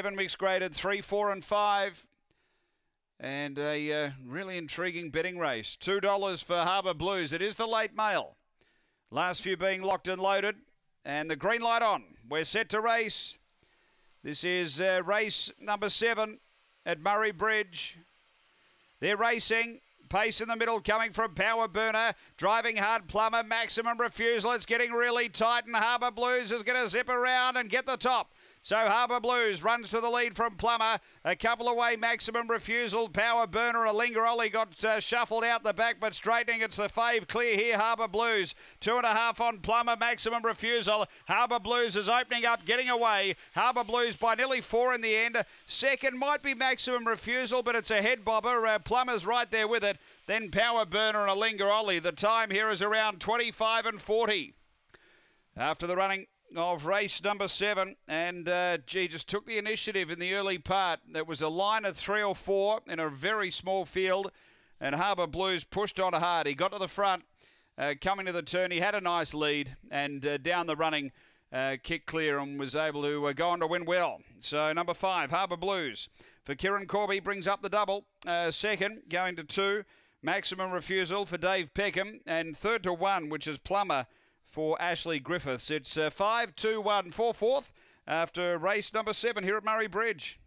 Seven weeks graded, three, four, and five. And a uh, really intriguing betting race. $2 for Harbour Blues. It is the late mail. Last few being locked and loaded. And the green light on. We're set to race. This is uh, race number seven at Murray Bridge. They're racing. Pace in the middle coming from Power Burner. Driving hard, Plumber. Maximum Refusal. It's getting really tight, and Harbour Blues is going to zip around and get the top. So Harbour Blues runs to the lead from Plummer. A couple away, Maximum Refusal, Power Burner, a Ollie got uh, shuffled out the back, but straightening it's the fave clear here, Harbour Blues. Two and a half on Plummer, Maximum Refusal. Harbour Blues is opening up, getting away. Harbour Blues by nearly four in the end. Second might be Maximum Refusal, but it's a head bobber. Uh, Plummer's right there with it. Then Power Burner and a Ollie. The time here is around 25 and 40. After the running, of race number seven. And uh, gee, just took the initiative in the early part. There was a line of three or four in a very small field. And Harbour Blues pushed on hard. He got to the front, uh, coming to the turn. He had a nice lead and uh, down the running. Uh, kick clear and was able to uh, go on to win well. So number five, Harbour Blues for Kieran Corby brings up the double. Uh, second, going to two, maximum refusal for Dave Peckham, and third to one, which is Plummer for Ashley Griffiths. It's uh, 5 2 1 4 fourth after race number seven here at Murray Bridge.